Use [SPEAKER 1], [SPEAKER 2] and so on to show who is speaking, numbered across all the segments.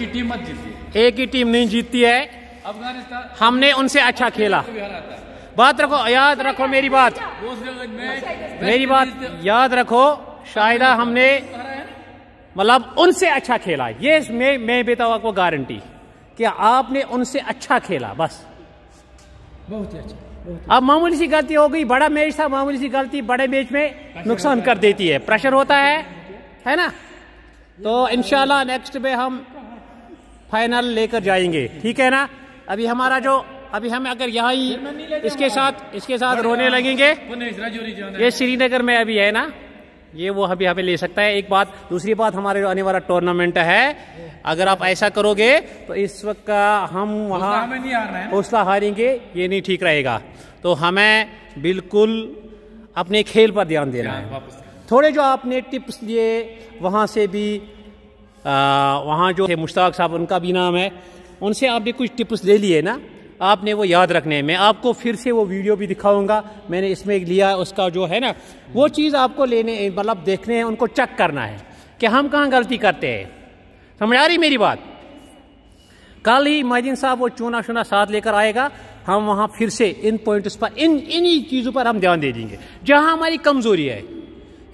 [SPEAKER 1] ही team मत जीती एक ही टीम नहीं जीतती है अफगानिस्तान हमने उनसे अच्छा खेला बात रखो याद रखो मेरी बात मेरी बात याद रखो शायद हमने मतलब उनसे अच्छा खेला ये मैं मैं बेतावा आपको गारंटी कि आपने उनसे अच्छा खेला बस बहुत ही अच्छा अब मामूली सी गलती हो गई बड़ा मैच था मामूली सी गलती बड़े मैच में नुकसान कर देती है प्रेशर होता है है ना तो इनशाला नेक्स्ट में हम फाइनल लेकर जाएंगे ठीक है ना अभी हमारा जो अभी हम अगर यहाँ ही इसके साथ इसके साथ रोने लगेंगे ये श्रीनगर में अभी है ना ये वो अभी हमें ले सकता है एक बात दूसरी बात हमारे आने वाला टूर्नामेंट है अगर आप ऐसा करोगे तो इस वक्त का हम वहाँ हौसला हारेंगे ये नहीं ठीक रहेगा तो हमें बिल्कुल अपने खेल पर ध्यान देना है थोड़े जो आपने टिप्स दिए वहाँ से भी वहाँ जो है मुश्ताक साहब उनका भी नाम है उनसे आपने कुछ टिप्स ले लिए ना आपने वो याद रखने हैं मैं आपको फिर से वो वीडियो भी दिखाऊंगा मैंने इसमें लिया उसका जो है ना वो चीज़ आपको लेने मतलब देखने हैं उनको चेक करना है कि हम कहाँ गलती करते हैं समझ आ रही मेरी बात कल ही मायदीन साहब वो चूना शूना साथ लेकर आएगा हम वहाँ फिर से इन पॉइंट्स पर इन इन्हीं चीज़ों पर हम ध्यान दे देंगे जहाँ हमारी कमज़ोरी है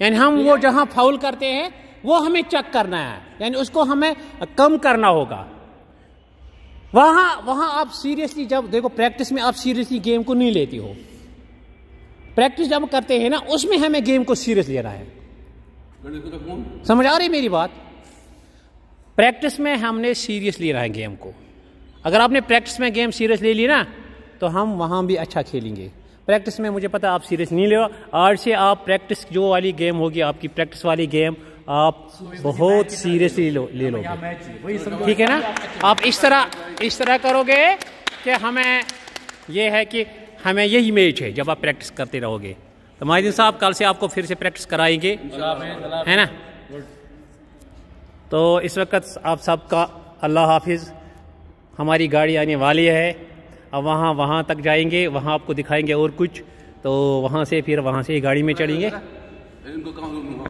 [SPEAKER 1] यानी हम वो जहाँ फाउल करते हैं वो हमें चेक करना है यानी उसको हमें कम करना होगा वहां वहां आप सीरियसली जब देखो प्रैक्टिस में आप सीरियसली गेम को नहीं लेती हो प्रैक्टिस जब करते हैं ना उसमें हमें गेम को सीरियस लेना है समझ आ रही मेरी बात प्रैक्टिस में हमने सीरियस लेना है गेम को अगर आपने प्रैक्टिस में गेम सीरियस ले ली ना तो हम वहां भी अच्छा खेलेंगे प्रैक्टिस में मुझे पता आप सीरियस नहीं ले आज से आप प्रैक्टिस जो वाली गेम होगी आपकी प्रैक्टिस वाली गेम आप बहुत सीरियसली लो ले लो ठीक है ना आप इस तरह इस तरह करोगे कि हमें ये है कि हमें यही मैच है जब आप प्रैक्टिस करते रहोगे तो माहिदीन साहब कल से आपको फिर से प्रैक्टिस कराएंगे है ना तो इस वक्त आप सबका अल्लाह हाफिज़ हमारी गाड़ी आने वाली है अब वहाँ वहाँ तक जाएंगे वहाँ आपको दिखाएंगे और कुछ तो वहाँ से फिर वहाँ से ही गाड़ी में चढ़ेंगे